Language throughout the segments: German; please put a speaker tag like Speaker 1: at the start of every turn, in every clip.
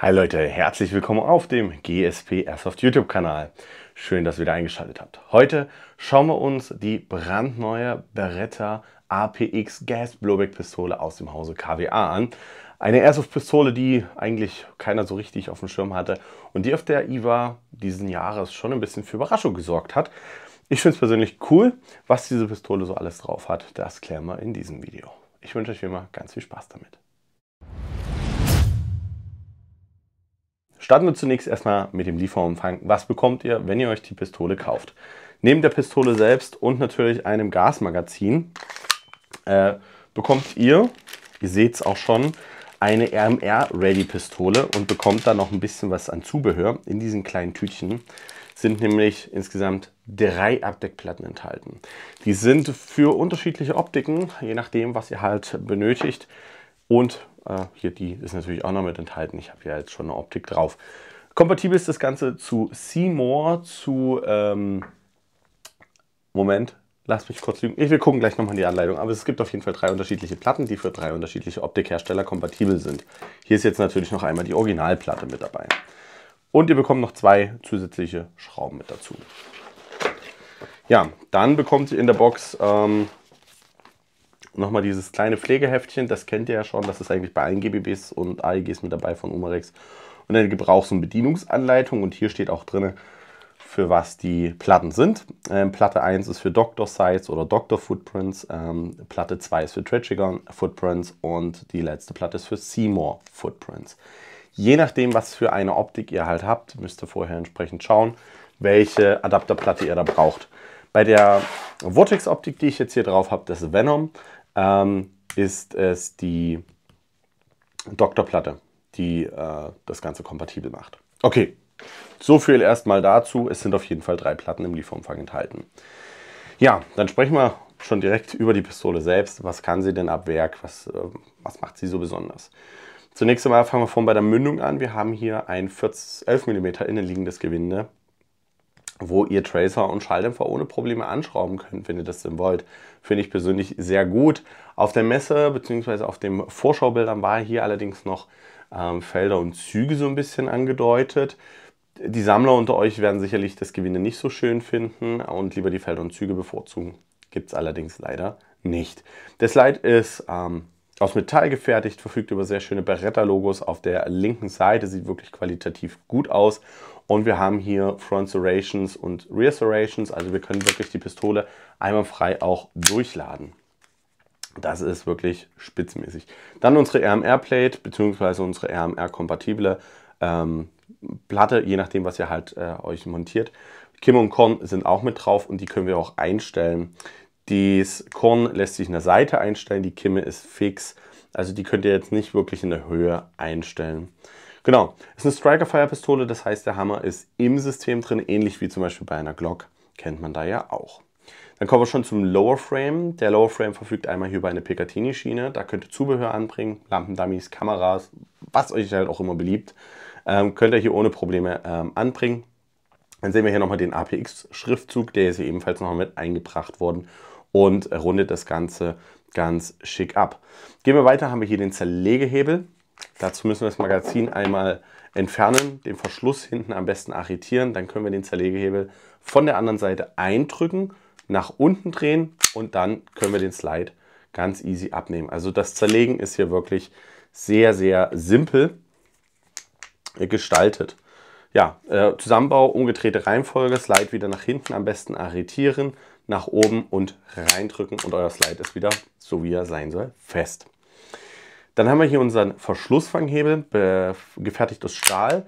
Speaker 1: Hi Leute, herzlich willkommen auf dem GSP Airsoft YouTube Kanal. Schön, dass ihr wieder eingeschaltet habt. Heute schauen wir uns die brandneue Beretta APX Gas Blowback Pistole aus dem Hause KWA an. Eine Airsoft Pistole, die eigentlich keiner so richtig auf dem Schirm hatte und die auf der IWA diesen Jahres schon ein bisschen für Überraschung gesorgt hat. Ich finde es persönlich cool, was diese Pistole so alles drauf hat. Das klären wir in diesem Video. Ich wünsche euch wie immer ganz viel Spaß damit. Starten wir zunächst erstmal mit dem Lieferumfang. Was bekommt ihr, wenn ihr euch die Pistole kauft? Neben der Pistole selbst und natürlich einem Gasmagazin äh, bekommt ihr, ihr seht es auch schon, eine RMR-Ready-Pistole und bekommt dann noch ein bisschen was an Zubehör. In diesen kleinen Tütchen sind nämlich insgesamt drei Abdeckplatten enthalten. Die sind für unterschiedliche Optiken, je nachdem, was ihr halt benötigt und Ah, hier die ist natürlich auch noch mit enthalten. Ich habe ja jetzt schon eine Optik drauf. Kompatibel ist das Ganze zu Seymour, zu... Ähm, Moment, Lass mich kurz lügen. Ich will gucken gleich nochmal in die Anleitung. Aber es gibt auf jeden Fall drei unterschiedliche Platten, die für drei unterschiedliche Optikhersteller kompatibel sind. Hier ist jetzt natürlich noch einmal die Originalplatte mit dabei. Und ihr bekommt noch zwei zusätzliche Schrauben mit dazu. Ja, dann bekommt ihr in der Box ähm, nochmal dieses kleine Pflegeheftchen, das kennt ihr ja schon, das ist eigentlich bei allen GBBs und AEGs mit dabei von Umarex. Und eine Gebrauchs- und Bedienungsanleitung und hier steht auch drin, für was die Platten sind. Ähm, Platte 1 ist für Doctor Sites oder Doctor Footprints, ähm, Platte 2 ist für Tragicon Footprints und die letzte Platte ist für Seymour Footprints. Je nachdem, was für eine Optik ihr halt habt, müsst ihr vorher entsprechend schauen, welche Adapterplatte ihr da braucht. Bei der Vortex-Optik, die ich jetzt hier drauf habe, das Venom, ähm, ist es die Doktorplatte, die äh, das Ganze kompatibel macht. Okay, so viel erstmal dazu. Es sind auf jeden Fall drei Platten im Lieferumfang enthalten. Ja, dann sprechen wir schon direkt über die Pistole selbst. Was kann sie denn ab Werk? Was, äh, was macht sie so besonders? Zunächst einmal fangen wir vorne bei der Mündung an. Wir haben hier ein 40, 11 mm innenliegendes Gewinde wo ihr Tracer und Schalldämpfer ohne Probleme anschrauben könnt, wenn ihr das denn wollt. Finde ich persönlich sehr gut. Auf der Messe bzw. auf den Vorschaubildern war hier allerdings noch ähm, Felder und Züge so ein bisschen angedeutet. Die Sammler unter euch werden sicherlich das Gewinde nicht so schön finden und lieber die Felder und Züge bevorzugen. Gibt es allerdings leider nicht. Das Slide ist ähm, aus Metall gefertigt, verfügt über sehr schöne Beretta-Logos auf der linken Seite, sieht wirklich qualitativ gut aus und wir haben hier Front Serrations und Rear Serrations. Also wir können wirklich die Pistole einmal frei auch durchladen. Das ist wirklich spitzmäßig. Dann unsere RMR-Plate bzw. unsere RMR-kompatible ähm, Platte, je nachdem, was ihr halt äh, euch montiert. Kim und Korn sind auch mit drauf und die können wir auch einstellen. Das Korn lässt sich in der Seite einstellen, die Kimme ist fix. Also die könnt ihr jetzt nicht wirklich in der Höhe einstellen. Genau, ist eine Striker-Fire-Pistole, das heißt, der Hammer ist im System drin, ähnlich wie zum Beispiel bei einer Glock, kennt man da ja auch. Dann kommen wir schon zum Lower Frame. Der Lower Frame verfügt einmal hier über eine Picatinny-Schiene. Da könnt ihr Zubehör anbringen, Lampendummies, Kameras, was euch halt auch immer beliebt. Ähm, könnt ihr hier ohne Probleme ähm, anbringen. Dann sehen wir hier nochmal den APX-Schriftzug, der ist hier ebenfalls nochmal mit eingebracht worden und rundet das Ganze ganz schick ab. Gehen wir weiter, haben wir hier den Zerlegehebel. Dazu müssen wir das Magazin einmal entfernen, den Verschluss hinten am besten arretieren. Dann können wir den Zerlegehebel von der anderen Seite eindrücken, nach unten drehen und dann können wir den Slide ganz easy abnehmen. Also das Zerlegen ist hier wirklich sehr, sehr simpel gestaltet. Ja, äh, Zusammenbau, umgedrehte Reihenfolge, Slide wieder nach hinten, am besten arretieren, nach oben und reindrücken und euer Slide ist wieder, so wie er sein soll, fest. Dann haben wir hier unseren Verschlussfanghebel, gefertigt aus Stahl.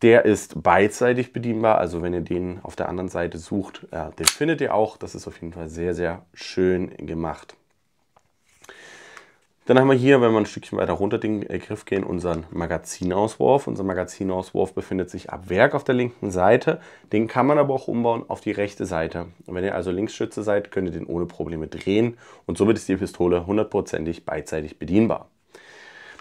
Speaker 1: Der ist beidseitig bedienbar, also wenn ihr den auf der anderen Seite sucht, äh, den findet ihr auch. Das ist auf jeden Fall sehr, sehr schön gemacht. Dann haben wir hier, wenn wir ein Stückchen weiter runter den Griff gehen, unseren Magazinauswurf. Unser Magazinauswurf befindet sich ab Werk auf der linken Seite. Den kann man aber auch umbauen auf die rechte Seite. Und wenn ihr also Linksschütze seid, könnt ihr den ohne Probleme drehen. Und somit ist die Pistole hundertprozentig beidseitig bedienbar.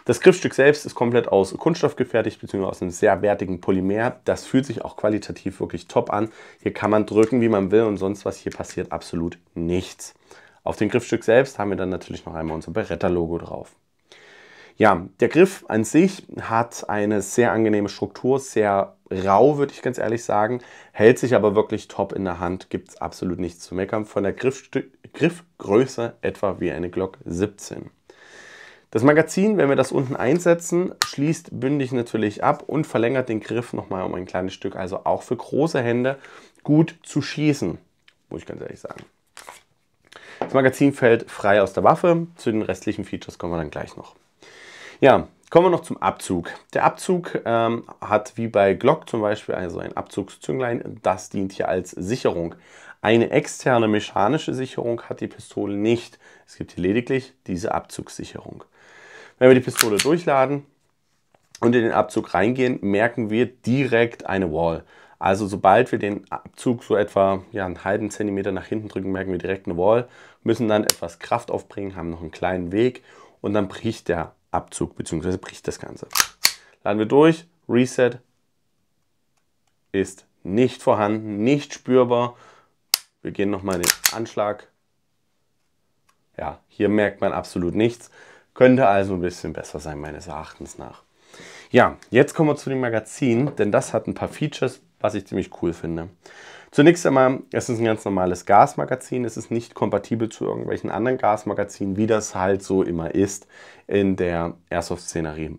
Speaker 1: Das Griffstück selbst ist komplett aus Kunststoff gefertigt, beziehungsweise aus einem sehr wertigen Polymer. Das fühlt sich auch qualitativ wirklich top an. Hier kann man drücken, wie man will und sonst was. Hier passiert absolut nichts. Auf dem Griffstück selbst haben wir dann natürlich noch einmal unser Beretta-Logo drauf. Ja, der Griff an sich hat eine sehr angenehme Struktur, sehr rau, würde ich ganz ehrlich sagen, hält sich aber wirklich top in der Hand, gibt es absolut nichts zu meckern. Von der Griffstück Griffgröße etwa wie eine Glock 17. Das Magazin, wenn wir das unten einsetzen, schließt bündig natürlich ab und verlängert den Griff nochmal um ein kleines Stück. Also auch für große Hände gut zu schießen, muss ich ganz ehrlich sagen. Das Magazin fällt frei aus der Waffe. Zu den restlichen Features kommen wir dann gleich noch. Ja, kommen wir noch zum Abzug. Der Abzug ähm, hat wie bei Glock zum Beispiel also ein Abzugszünglein. Das dient hier als Sicherung. Eine externe mechanische Sicherung hat die Pistole nicht. Es gibt hier lediglich diese Abzugssicherung. Wenn wir die Pistole durchladen und in den Abzug reingehen, merken wir direkt eine Wall. Also sobald wir den Abzug so etwa ja, einen halben Zentimeter nach hinten drücken, merken wir direkt eine Wall, müssen dann etwas Kraft aufbringen, haben noch einen kleinen Weg und dann bricht der Abzug bzw. bricht das Ganze. Laden wir durch, Reset ist nicht vorhanden, nicht spürbar. Wir gehen nochmal den Anschlag. Ja, hier merkt man absolut nichts. Könnte also ein bisschen besser sein, meines Erachtens nach. Ja, jetzt kommen wir zu dem Magazin, denn das hat ein paar Features, was ich ziemlich cool finde. Zunächst einmal, es ist ein ganz normales Gasmagazin. Es ist nicht kompatibel zu irgendwelchen anderen Gasmagazinen, wie das halt so immer ist in der Airsoft-Szenerie.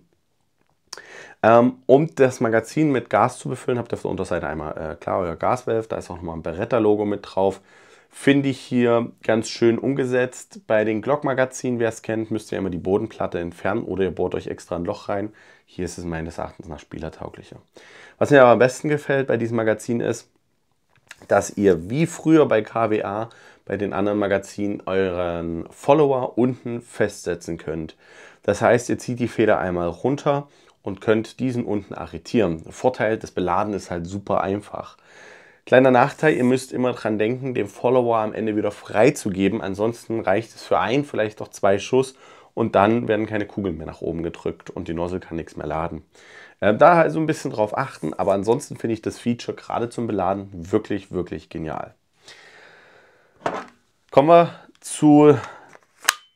Speaker 1: Ähm, um das Magazin mit Gas zu befüllen, habt ihr auf der Unterseite einmal äh, klar euer Gaswelf. Da ist auch nochmal ein Beretta-Logo mit drauf finde ich hier ganz schön umgesetzt. Bei den Glockmagazinen, wer es kennt, müsst ihr immer die Bodenplatte entfernen oder ihr bohrt euch extra ein Loch rein. Hier ist es meines Erachtens nach spielertauglicher. Was mir aber am besten gefällt bei diesem Magazin ist, dass ihr wie früher bei KWA, bei den anderen Magazinen, euren Follower unten festsetzen könnt. Das heißt, ihr zieht die Feder einmal runter und könnt diesen unten arretieren. Vorteil das Beladen ist halt super einfach. Kleiner Nachteil, ihr müsst immer dran denken, den Follower am Ende wieder freizugeben. Ansonsten reicht es für ein, vielleicht auch zwei Schuss und dann werden keine Kugeln mehr nach oben gedrückt und die Nozzle kann nichts mehr laden. Äh, da also ein bisschen drauf achten, aber ansonsten finde ich das Feature gerade zum Beladen wirklich, wirklich genial. Kommen wir zu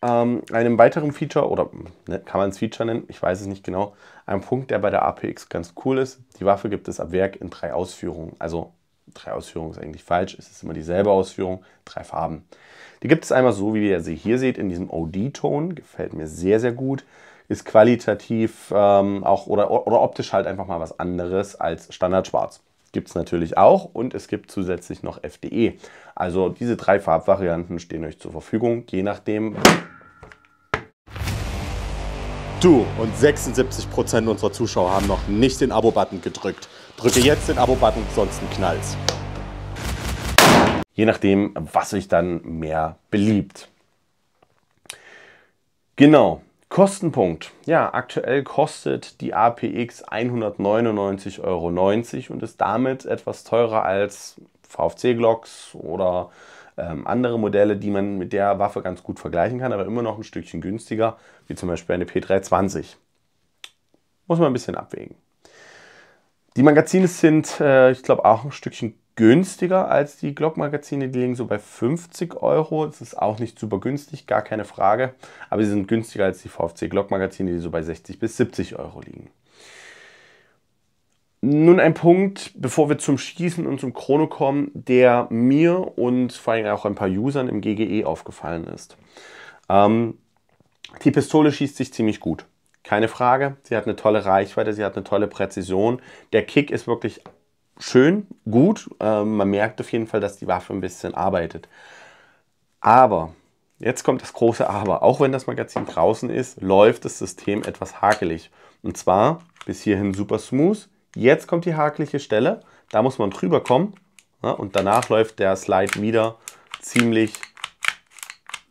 Speaker 1: ähm, einem weiteren Feature, oder ne, kann man es Feature nennen, ich weiß es nicht genau, ein Punkt, der bei der APX ganz cool ist. Die Waffe gibt es ab Werk in drei Ausführungen, also drei Ausführungen ist eigentlich falsch, es ist immer dieselbe Ausführung, drei Farben. Die gibt es einmal so, wie ihr sie hier seht, in diesem OD-Ton, gefällt mir sehr, sehr gut. Ist qualitativ ähm, auch oder, oder optisch halt einfach mal was anderes als Standardschwarz. Gibt es natürlich auch und es gibt zusätzlich noch FDE. Also diese drei Farbvarianten stehen euch zur Verfügung, je nachdem, Du und 76% unserer Zuschauer haben noch nicht den Abo-Button gedrückt. Drücke jetzt den Abo-Button, sonst knallt's. Je nachdem, was euch dann mehr beliebt. Genau, Kostenpunkt. Ja, aktuell kostet die APX 199,90 Euro und ist damit etwas teurer als VFC-Glocks oder ähm, andere Modelle, die man mit der Waffe ganz gut vergleichen kann, aber immer noch ein Stückchen günstiger, wie zum Beispiel eine P320. Muss man ein bisschen abwägen. Die Magazine sind, äh, ich glaube, auch ein Stückchen günstiger als die Glock-Magazine. Die liegen so bei 50 Euro. Das ist auch nicht super günstig, gar keine Frage. Aber sie sind günstiger als die VFC Glock-Magazine, die so bei 60 bis 70 Euro liegen. Nun ein Punkt, bevor wir zum Schießen und zum Chrono kommen, der mir und vor allem auch ein paar Usern im GGE aufgefallen ist. Ähm, die Pistole schießt sich ziemlich gut. Keine Frage, sie hat eine tolle Reichweite, sie hat eine tolle Präzision. Der Kick ist wirklich schön, gut. Ähm, man merkt auf jeden Fall, dass die Waffe ein bisschen arbeitet. Aber, jetzt kommt das große Aber. Auch wenn das Magazin draußen ist, läuft das System etwas hakelig. Und zwar bis hierhin super smooth. Jetzt kommt die hakelige Stelle. Da muss man drüber kommen. Ja, und danach läuft der Slide wieder ziemlich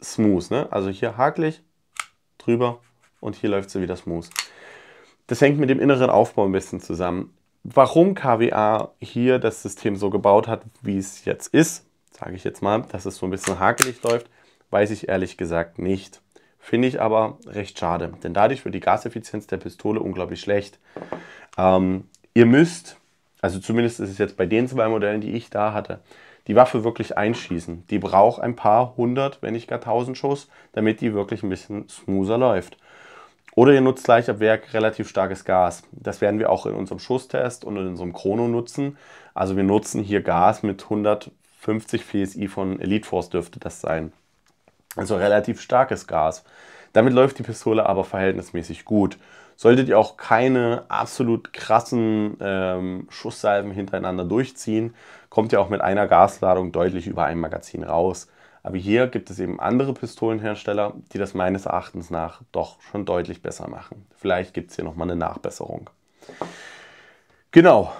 Speaker 1: smooth. Ne? Also hier hakelig, drüber, und hier läuft sie wie das Moos. Das hängt mit dem inneren Aufbau ein bisschen zusammen. Warum KWA hier das System so gebaut hat, wie es jetzt ist, sage ich jetzt mal, dass es so ein bisschen hakelig läuft, weiß ich ehrlich gesagt nicht. Finde ich aber recht schade, denn dadurch wird die Gaseffizienz der Pistole unglaublich schlecht. Ähm, ihr müsst, also zumindest ist es jetzt bei den zwei Modellen, die ich da hatte, die Waffe wirklich einschießen. Die braucht ein paar hundert, wenn nicht gar tausend Schuss, damit die wirklich ein bisschen smoother läuft. Oder ihr nutzt gleich ab Werk relativ starkes Gas. Das werden wir auch in unserem Schusstest und in unserem Chrono nutzen. Also wir nutzen hier Gas mit 150 PSI von Elite Force dürfte das sein. Also relativ starkes Gas. Damit läuft die Pistole aber verhältnismäßig gut. Solltet ihr auch keine absolut krassen ähm, Schusssalven hintereinander durchziehen, kommt ihr auch mit einer Gasladung deutlich über ein Magazin raus. Aber hier gibt es eben andere Pistolenhersteller, die das meines Erachtens nach doch schon deutlich besser machen. Vielleicht gibt es hier nochmal eine Nachbesserung. Genau,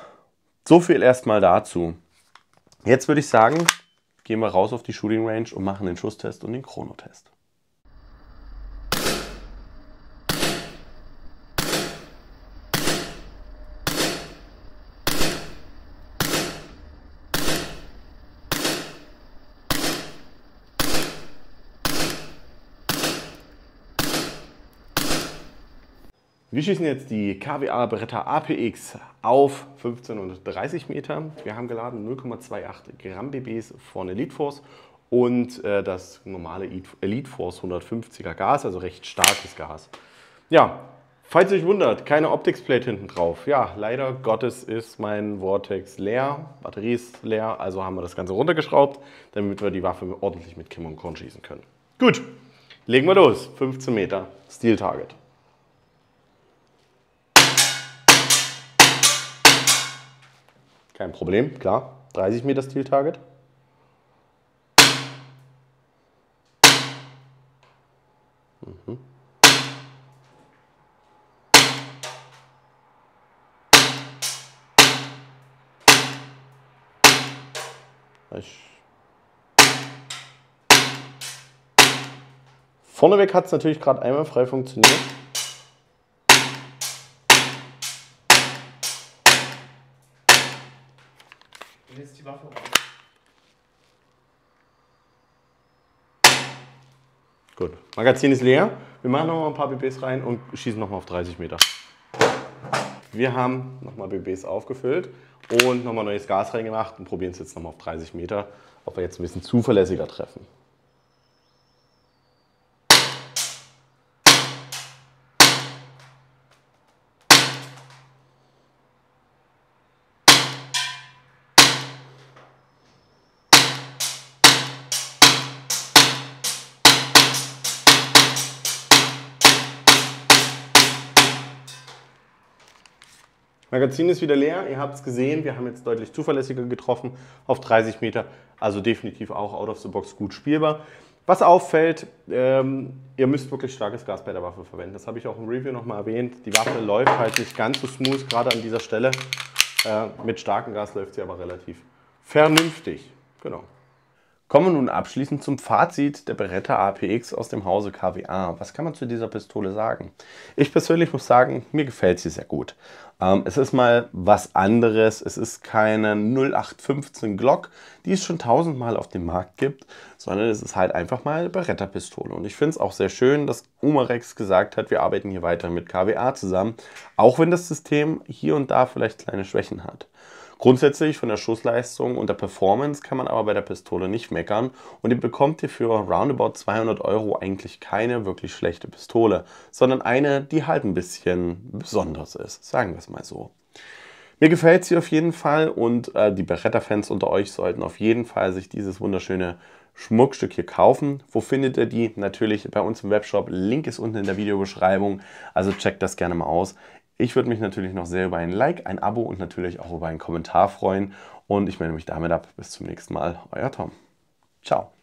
Speaker 1: so viel erstmal dazu. Jetzt würde ich sagen, gehen wir raus auf die Shooting Range und machen den Schusstest und den Chronotest. Wir schießen jetzt die KWA Beretta APX auf 15 und 30 Meter. Wir haben geladen 0,28 Gramm BBs von Elite Force und äh, das normale Elite Force 150er Gas, also recht starkes Gas. Ja, falls ihr euch wundert, keine Optics-Plate hinten drauf. Ja, leider Gottes ist mein Vortex leer, Batterie ist leer, also haben wir das Ganze runtergeschraubt, damit wir die Waffe ordentlich mit Kim und Korn schießen können. Gut, legen wir los. 15 Meter, Steel Target. Kein Problem, klar. 30 Meter das Target. Mhm. Vorneweg hat es natürlich gerade einmal frei funktioniert. Und jetzt die Waffe raus. Gut, Magazin ist leer. Wir machen nochmal ein paar BBs rein und schießen nochmal auf 30 Meter. Wir haben nochmal BBs aufgefüllt und nochmal neues Gas reingemacht und probieren es jetzt nochmal auf 30 Meter, ob wir jetzt ein bisschen zuverlässiger treffen. Magazin ist wieder leer, ihr habt es gesehen, wir haben jetzt deutlich zuverlässiger getroffen auf 30 Meter, also definitiv auch out of the box gut spielbar. Was auffällt, ähm, ihr müsst wirklich starkes Gas bei der Waffe verwenden. Das habe ich auch im Review nochmal erwähnt. Die Waffe läuft halt nicht ganz so smooth, gerade an dieser Stelle. Äh, mit starkem Gas läuft sie aber relativ vernünftig. Genau. Kommen wir nun abschließend zum Fazit der Beretta APX aus dem Hause KWA. Was kann man zu dieser Pistole sagen? Ich persönlich muss sagen, mir gefällt sie sehr gut. Ähm, es ist mal was anderes. Es ist keine 0815 Glock, die es schon tausendmal auf dem Markt gibt, sondern es ist halt einfach mal eine Beretta-Pistole. Und ich finde es auch sehr schön, dass Umarex gesagt hat, wir arbeiten hier weiter mit KWA zusammen, auch wenn das System hier und da vielleicht kleine Schwächen hat. Grundsätzlich von der Schussleistung und der Performance kann man aber bei der Pistole nicht meckern und ihr bekommt ihr für roundabout 200 Euro eigentlich keine wirklich schlechte Pistole, sondern eine, die halt ein bisschen besonders ist, sagen wir es mal so. Mir gefällt sie auf jeden Fall und äh, die Beretta-Fans unter euch sollten auf jeden Fall sich dieses wunderschöne Schmuckstück hier kaufen. Wo findet ihr die? Natürlich bei uns im Webshop. Link ist unten in der Videobeschreibung. Also checkt das gerne mal aus. Ich würde mich natürlich noch sehr über ein Like, ein Abo und natürlich auch über einen Kommentar freuen. Und ich melde mich damit ab. Bis zum nächsten Mal. Euer Tom. Ciao.